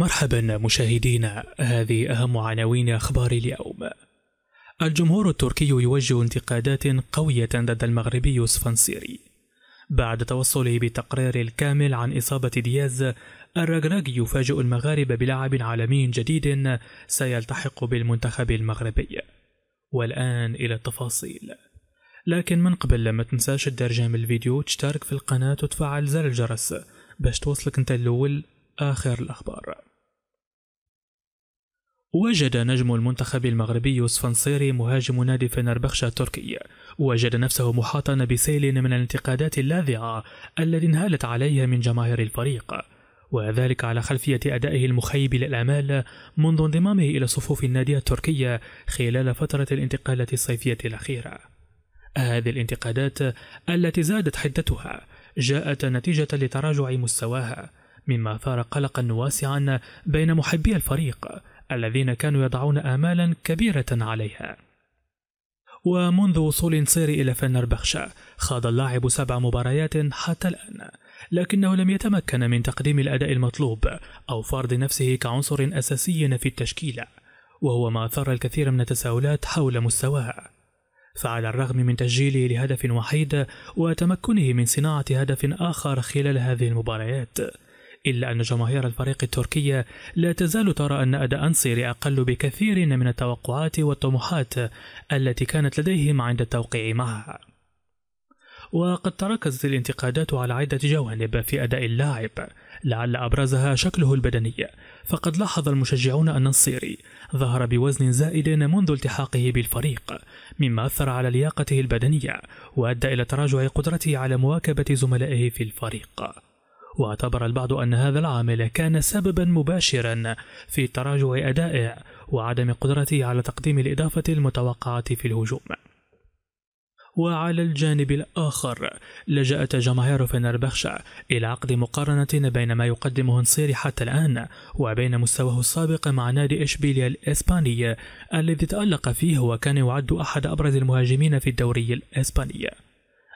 مرحبا مشاهدينا هذه أهم عناوين أخبار اليوم الجمهور التركي يوجه انتقادات قوية ضد المغربي يوسف نصيري بعد توصله بالتقرير الكامل عن إصابة دياز الرجراجي يفاجئ المغاربة بلعب عالمي جديد سيلتحق بالمنتخب المغربي والآن إلى التفاصيل لكن من قبل ما تنساش الدرجة من الفيديو تشترك في القناة وتفعل زر الجرس باش توصلك انت الأول آخر الأخبار وجد نجم المنتخب المغربي يوسف نصيري مهاجم نادي فنربخشة التركي وجد نفسه محاطا بسيل من الانتقادات اللاذعة التي انهالت عليه من جماهير الفريق وذلك على خلفية أدائه المخيب للآمال منذ انضمامه إلى صفوف النادي التركية خلال فترة الانتقالات الصيفية الأخيرة هذه الانتقادات التي زادت حدتها جاءت نتيجة لتراجع مستواها مما ثار قلقا واسعا بين محبي الفريق الذين كانوا يضعون آمالا كبيرة عليها ومنذ وصول نصيري إلى فنربخشة خاض اللاعب سبع مباريات حتى الآن لكنه لم يتمكن من تقديم الأداء المطلوب أو فرض نفسه كعنصر أساسي في التشكيلة وهو ما أثار الكثير من التساؤلات حول مستواه فعلى الرغم من تسجيله لهدف وحيد وتمكنه من صناعة هدف آخر خلال هذه المباريات إلا أن جماهير الفريق التركية لا تزال ترى أن أداء أنصيري أقل بكثير من التوقعات والطموحات التي كانت لديهم عند التوقيع معه وقد تركزت الانتقادات على عدة جوانب في أداء اللاعب لعل أبرزها شكله البدني فقد لاحظ المشجعون أن نصيري ظهر بوزن زائد منذ التحاقه بالفريق مما أثر على لياقته البدنية وأدى إلى تراجع قدرته على مواكبة زملائه في الفريق واعتبر البعض أن هذا العامل كان سببا مباشرا في تراجع أدائه وعدم قدرته على تقديم الإضافة المتوقعة في الهجوم وعلى الجانب الآخر لجأت جماهير فنربخشة إلى عقد مقارنة بين ما يقدمه نصيري حتى الآن وبين مستواه السابق مع نادي إشبيليا الإسباني الذي تألق فيه وكان يعد أحد أبرز المهاجمين في الدوري الإسباني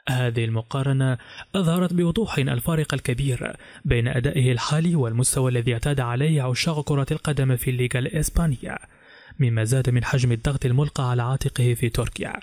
هذه المقارنة أظهرت بوضوح الفارق الكبير بين أدائه الحالي والمستوى الذي اعتاد عليه عشاق كرة القدم في الليغا الإسبانية، مما زاد من حجم الضغط الملقى على عاتقه في تركيا.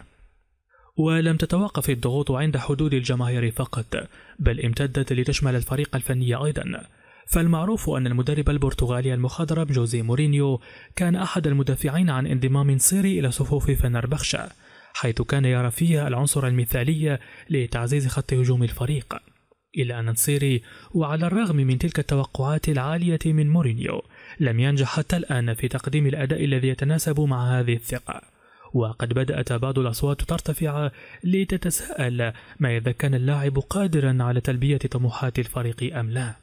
ولم تتوقف الضغوط عند حدود الجماهير فقط، بل امتدت لتشمل الفريق الفني أيضًا. فالمعروف أن المدرب البرتغالي المخضرم جوزي مورينيو كان أحد المدافعين عن انضمام سيري إلى صفوف فنربخشة حيث كان يرى فيها العنصر المثالي لتعزيز خط هجوم الفريق إلا أن نصيري وعلى الرغم من تلك التوقعات العالية من مورينيو لم ينجح حتى الآن في تقديم الأداء الذي يتناسب مع هذه الثقة وقد بدأت بعض الأصوات ترتفع لتتساءل ما إذا كان اللاعب قادرا على تلبية طموحات الفريق أم لا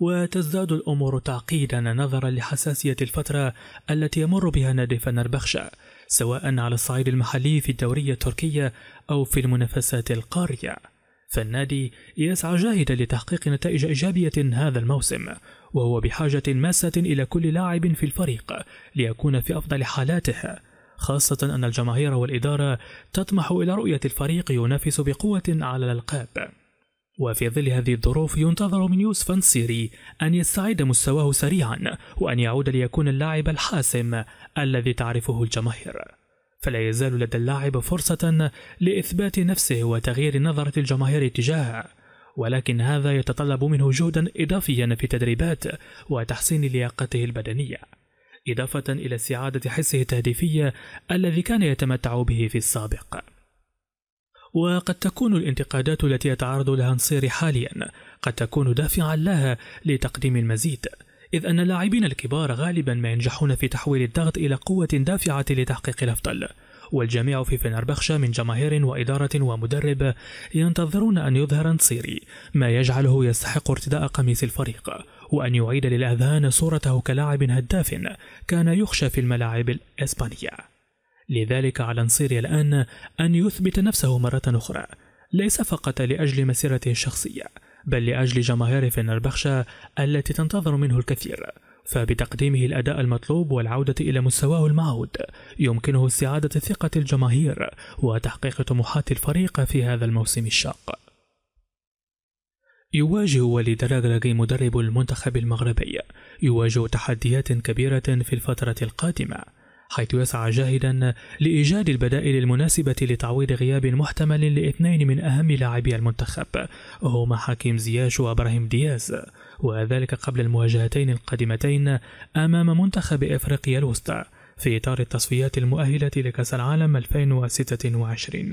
وتزداد الأمور تعقيدا نظرا لحساسية الفترة التي يمر بها نادي فنربخشة سواء على الصعيد المحلي في الدورية التركية أو في المنافسات القارية فالنادي يسعى جاهدا لتحقيق نتائج إيجابية هذا الموسم وهو بحاجة ماسة إلى كل لاعب في الفريق ليكون في أفضل حالاته خاصة أن الجماهير والإدارة تطمح إلى رؤية الفريق ينافس بقوة على الألقاب وفي ظل هذه الظروف ينتظر من يوسف نصيري أن يستعيد مستواه سريعا وأن يعود ليكون اللاعب الحاسم الذي تعرفه الجماهير فلا يزال لدى اللاعب فرصة لإثبات نفسه وتغيير نظرة الجماهير اتجاهه ولكن هذا يتطلب منه جهدا إضافيا في تدريبات وتحسين لياقته البدنية إضافة إلى استعادة حسه التهديفية الذي كان يتمتع به في السابق وقد تكون الانتقادات التي يتعرض لها نصيري حاليا قد تكون دافعا لها لتقديم المزيد إذ أن اللاعبين الكبار غالبا ما ينجحون في تحويل الضغط إلى قوة دافعة لتحقيق الأفضل والجميع في فنربخشة من جماهير وإدارة ومدرب ينتظرون أن يظهر نصيري ما يجعله يستحق ارتداء قميص الفريق وأن يعيد للأذهان صورته كلاعب هداف كان يخشى في الملاعب الإسبانية لذلك على نصيري الآن أن يثبت نفسه مرة أخرى ليس فقط لأجل مسيرته الشخصية بل لأجل جماهير فنربخشة التي تنتظر منه الكثير فبتقديمه الأداء المطلوب والعودة إلى مستواه المعهود يمكنه استعادة ثقة الجماهير وتحقيق طموحات الفريق في هذا الموسم الشاق يواجه وليد راغراغي مدرب المنتخب المغربي يواجه تحديات كبيرة في الفترة القادمة حيث يسعى جاهدا لإيجاد البدائل المناسبة لتعويض غياب محتمل لاثنين من أهم لاعبي المنتخب هما حكيم زياش وإبراهيم دياز وذلك قبل المواجهتين القادمتين أمام منتخب إفريقيا الوسطى في إطار التصفيات المؤهلة لكأس العالم 2026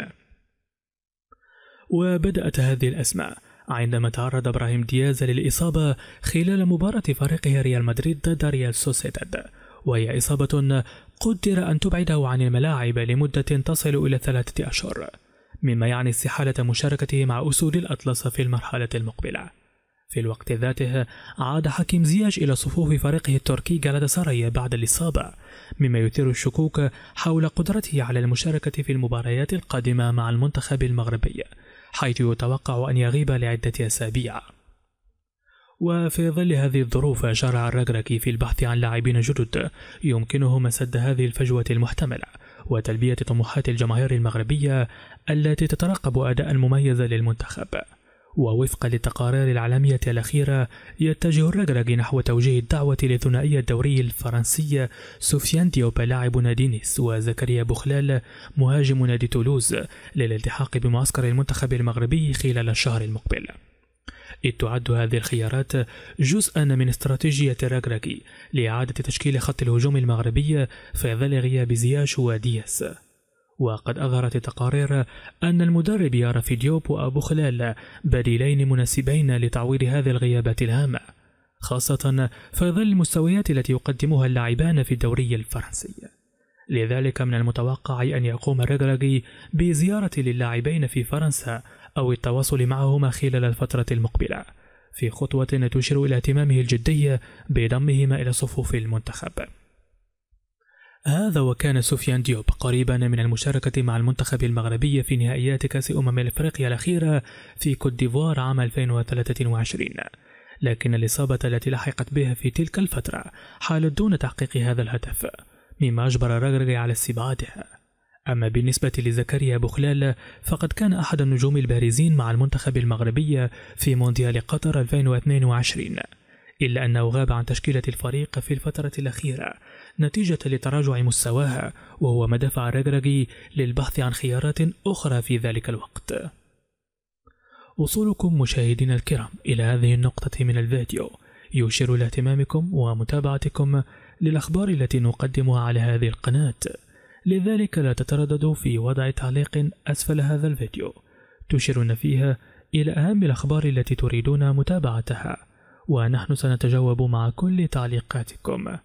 وبدأت هذه الأسماء عندما تعرض إبراهيم دياز للإصابة خلال مباراة فريقه ريال مدريد ضد ريال سوسيداد وهي إصابة قدر أن تبعده عن الملاعب لمدة تصل إلى ثلاثة أشهر مما يعني استحالة مشاركته مع أسود الأطلس في المرحلة المقبلة في الوقت ذاته عاد حكيم زياش إلى صفوف فريقه التركي جالادسراي بعد الإصابة مما يثير الشكوك حول قدرته على المشاركة في المباريات القادمة مع المنتخب المغربي حيث يتوقع أن يغيب لعدة أسابيع وفي ظل هذه الظروف شرع الركركي في البحث عن لاعبين جدد يمكنهم سد هذه الفجوة المحتملة وتلبية طموحات الجماهير المغربية التي تترقب أداء مميز للمنتخب ووفقا للتقارير العالمية الأخيرة يتجه الركراكي نحو توجيه الدعوة لثنائي الدوري الفرنسي سوفيان ديوب لاعب نادي نيس وزكريا بوخلال مهاجم نادي تولوز للالتحاق بمعسكر المنتخب المغربي خلال الشهر المقبل إذ تعد هذه الخيارات جزءا من استراتيجية راكراكي لإعادة تشكيل خط الهجوم المغربي في ظل غياب زياش ودياس وقد أظهرت التقارير أن المدرب يرى في ديوب وأبو خلال بديلين مناسبين لتعويض هذه الغيابات الهامة خاصة في ظل المستويات التي يقدمها اللاعبان في الدوري الفرنسي لذلك من المتوقع أن يقوم ريغراغي بزيارة للاعبين في فرنسا أو التواصل معهما خلال الفترة المقبلة في خطوة تشير إلى اهتمامه الجدي بضمهما إلى صفوف المنتخب هذا وكان سفيان ديوب قريبا من المشاركة مع المنتخب المغربي في نهائيات كأس أمم إفريقيا الأخيرة في كوت ديفوار عام 2023 لكن الإصابة التي لحقت بها في تلك الفترة حالت دون تحقيق هذا الهدف مما أجبر راغري على استبعادها أما بالنسبة لزكريا بخلال فقد كان أحد النجوم البارزين مع المنتخب المغربي في مونديال قطر 2022 إلا أنه غاب عن تشكيلة الفريق في الفترة الأخيرة نتيجة لتراجع مستواه وهو ما دفع الرجرجي للبحث عن خيارات أخرى في ذلك الوقت وصولكم مشاهدينا الكرام إلى هذه النقطة من الفيديو يشير لاهتمامكم ومتابعتكم للأخبار التي نقدمها على هذه القناة لذلك لا تترددوا في وضع تعليق أسفل هذا الفيديو تشيرون فيها إلى أهم الأخبار التي تريدون متابعتها ونحن سنتجاوب مع كل تعليقاتكم